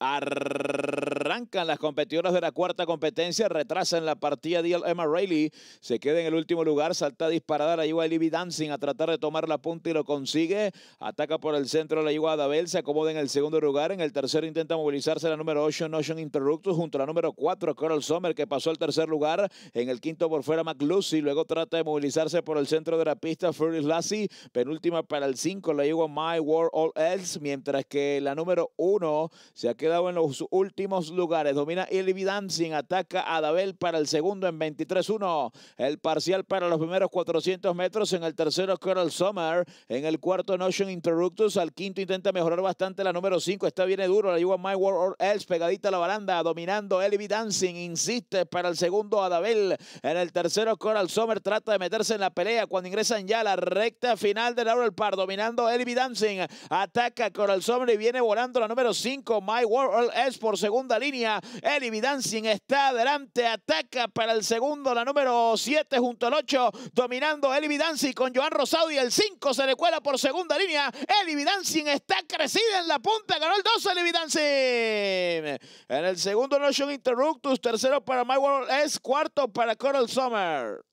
Arr- Arrancan las competidoras de la cuarta competencia, retrasan la partida de Emma Rayleigh, se queda en el último lugar, salta disparada la Igua Libby Dancing a tratar de tomar la punta y lo consigue, ataca por el centro la Igua Adabel, se acomoda en el segundo lugar, en el tercero intenta movilizarse la número 8, Notion Interruptus, junto a la número 4, Coral Sommer, que pasó al tercer lugar, en el quinto por fuera McLucy, luego trata de movilizarse por el centro de la pista Furry Lassie, penúltima para el cinco, la Igua My World All Else, mientras que la número uno se ha quedado en los últimos lugares. Domina Ilvi Dancing, ataca a para el segundo en 23-1. El parcial para los primeros 400 metros. En el tercero, Coral Summer. En el cuarto, Notion Interruptus. Al quinto, intenta mejorar bastante la número 5. está bien duro. La lleva My World or Else pegadita a la baranda. Dominando Elvi Dancing. Insiste para el segundo, Adabel. En el tercero, Coral Summer trata de meterse en la pelea cuando ingresan ya la recta final de Laurel Par. Dominando Elvi Dancing. Ataca Coral Summer y viene volando la número 5. My World or Else por segunda línea línea. Eli está adelante, ataca para el segundo, la número 7 junto al 8, dominando Eli con Joan Rosado y el 5 se le cuela por segunda línea. Eli está crecida en la punta, ganó el 2 Eli En el segundo Notion Interruptus, tercero para My World S, cuarto para Coral Summer.